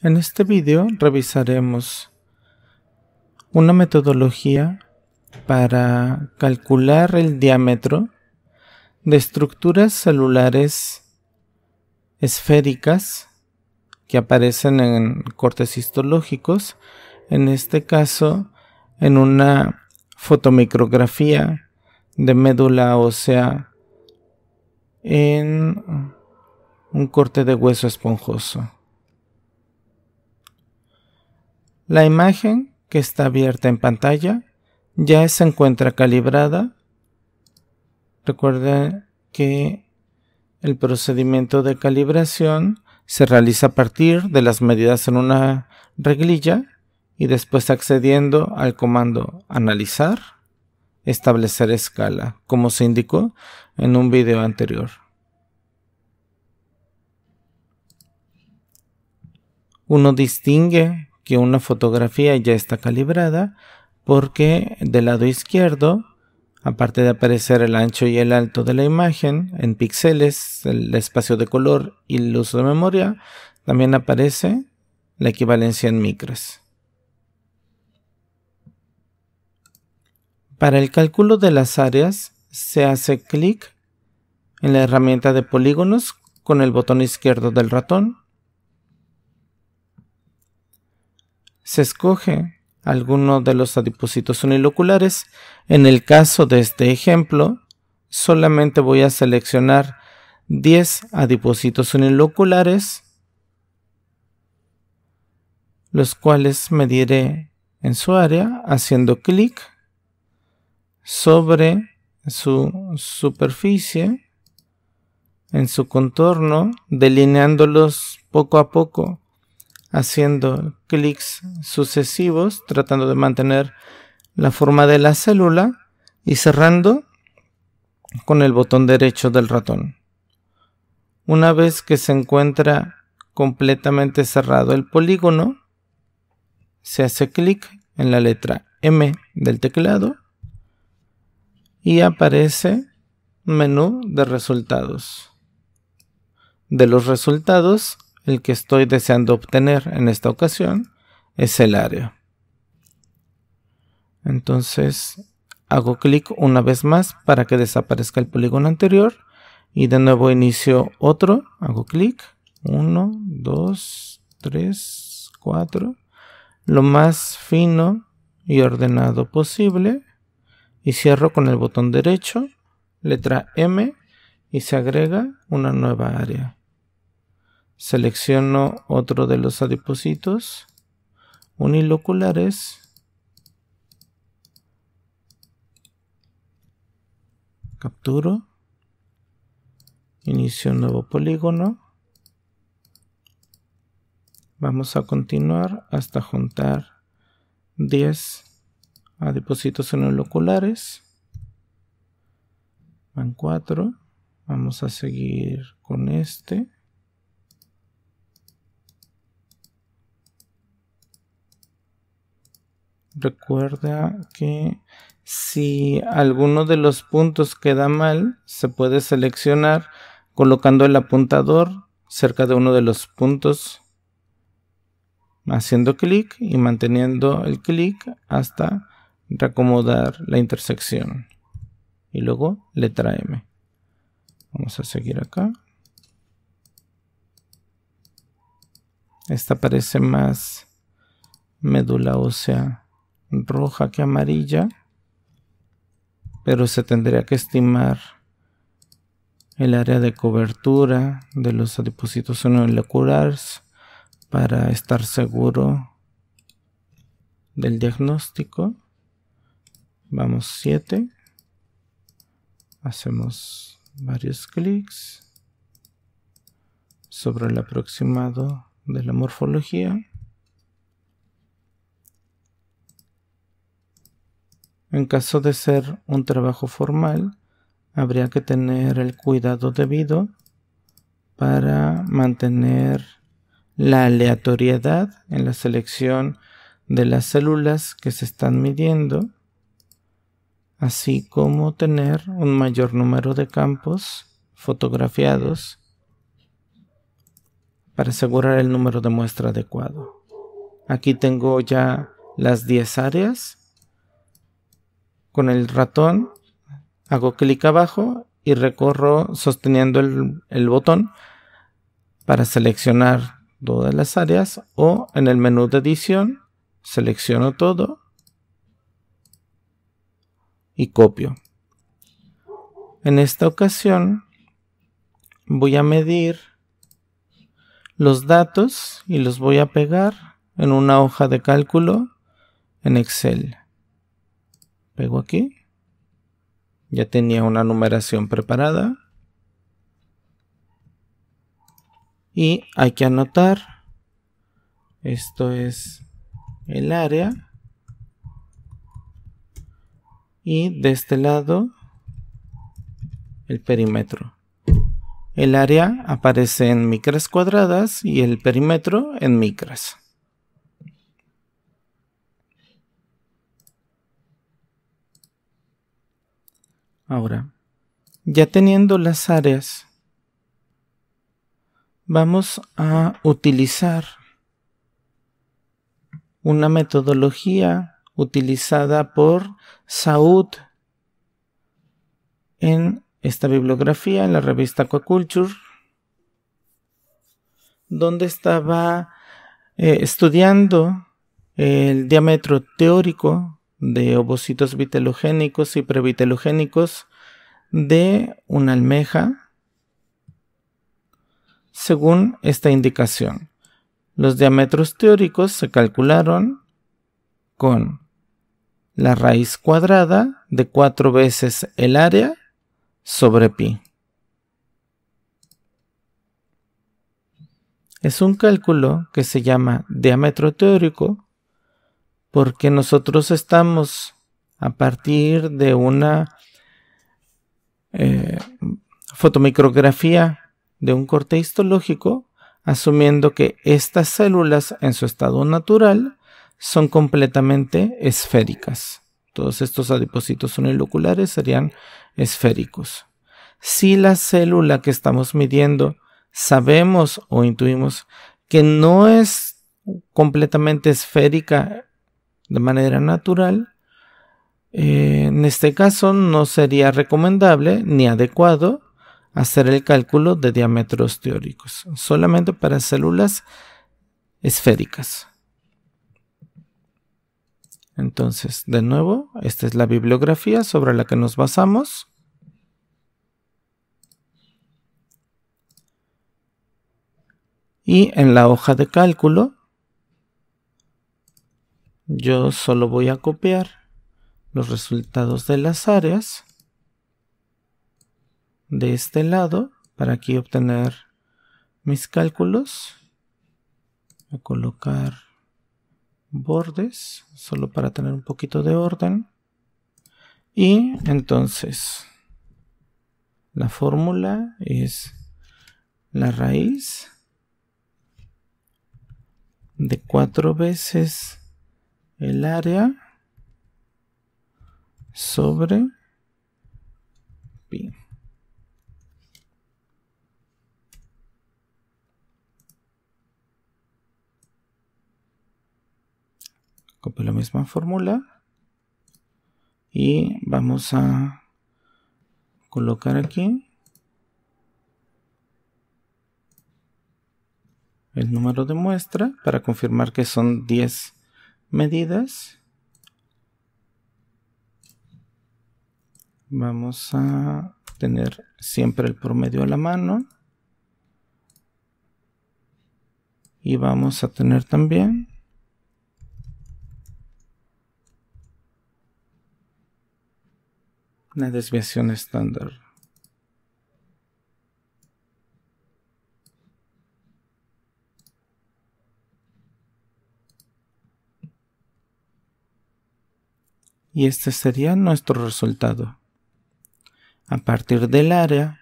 En este video revisaremos una metodología para calcular el diámetro de estructuras celulares esféricas que aparecen en cortes histológicos, en este caso en una fotomicrografía de médula ósea en un corte de hueso esponjoso. La imagen que está abierta en pantalla ya se encuentra calibrada. Recuerden que el procedimiento de calibración se realiza a partir de las medidas en una reglilla y después accediendo al comando analizar, establecer escala, como se indicó en un video anterior. Uno distingue que una fotografía ya está calibrada porque del lado izquierdo, aparte de aparecer el ancho y el alto de la imagen en píxeles, el espacio de color y el uso de memoria, también aparece la equivalencia en micras. Para el cálculo de las áreas se hace clic en la herramienta de polígonos con el botón izquierdo del ratón se escoge alguno de los adipositos uniloculares. En el caso de este ejemplo, solamente voy a seleccionar 10 adipositos uniloculares, los cuales mediré en su área haciendo clic sobre su superficie, en su contorno, delineándolos poco a poco haciendo clics sucesivos, tratando de mantener la forma de la célula y cerrando con el botón derecho del ratón. Una vez que se encuentra completamente cerrado el polígono, se hace clic en la letra M del teclado y aparece menú de resultados. De los resultados el que estoy deseando obtener en esta ocasión es el área. Entonces hago clic una vez más para que desaparezca el polígono anterior y de nuevo inicio otro, hago clic, 1, 2, 3, 4, lo más fino y ordenado posible y cierro con el botón derecho, letra M y se agrega una nueva área. Selecciono otro de los adipositos uniloculares. Capturo. Inicio un nuevo polígono. Vamos a continuar hasta juntar 10 Adipositos uniloculares. Van 4. Vamos a seguir con este. Recuerda que si alguno de los puntos queda mal, se puede seleccionar colocando el apuntador cerca de uno de los puntos, haciendo clic y manteniendo el clic hasta reacomodar la intersección. Y luego letra M. Vamos a seguir acá. Esta parece más médula ósea roja que amarilla, pero se tendría que estimar el área de cobertura de los adipositos uniloculars para estar seguro del diagnóstico. Vamos 7. Hacemos varios clics sobre el aproximado de la morfología. En caso de ser un trabajo formal, habría que tener el cuidado debido para mantener la aleatoriedad en la selección de las células que se están midiendo, así como tener un mayor número de campos fotografiados para asegurar el número de muestra adecuado. Aquí tengo ya las 10 áreas con el ratón hago clic abajo y recorro sosteniendo el, el botón para seleccionar todas las áreas o en el menú de edición selecciono todo y copio. En esta ocasión voy a medir los datos y los voy a pegar en una hoja de cálculo en Excel. Pego aquí. Ya tenía una numeración preparada. Y hay que anotar. Esto es el área. Y de este lado el perímetro. El área aparece en micras cuadradas y el perímetro en micras. Ahora, ya teniendo las áreas, vamos a utilizar una metodología utilizada por Saúd en esta bibliografía, en la revista Aquaculture, donde estaba eh, estudiando el diámetro teórico de ovocitos vitelogénicos y previtelogénicos de una almeja según esta indicación. Los diámetros teóricos se calcularon con la raíz cuadrada de cuatro veces el área sobre pi. Es un cálculo que se llama diámetro teórico porque nosotros estamos a partir de una eh, fotomicrografía de un corte histológico, asumiendo que estas células en su estado natural son completamente esféricas. Todos estos adipositos uniloculares serían esféricos. Si la célula que estamos midiendo sabemos o intuimos que no es completamente esférica de manera natural, eh, en este caso no sería recomendable ni adecuado hacer el cálculo de diámetros teóricos, solamente para células esféricas. Entonces, de nuevo, esta es la bibliografía sobre la que nos basamos. Y en la hoja de cálculo yo solo voy a copiar los resultados de las áreas de este lado para aquí obtener mis cálculos. a colocar bordes solo para tener un poquito de orden. Y entonces la fórmula es la raíz de cuatro veces el área sobre pi. Copio la misma fórmula y vamos a colocar aquí el número de muestra para confirmar que son 10 medidas. Vamos a tener siempre el promedio a la mano. Y vamos a tener también una desviación estándar. y este sería nuestro resultado. A partir del área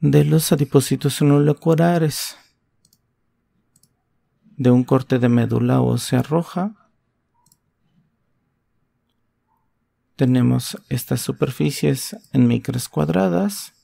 de los adipocitos unuloculares de un corte de médula ósea roja, tenemos estas superficies en micras cuadradas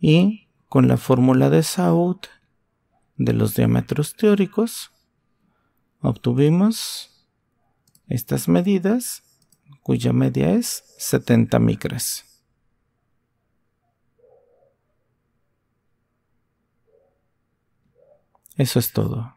y con la fórmula de Saud de los diámetros teóricos obtuvimos estas medidas cuya media es 70 micras. Eso es todo.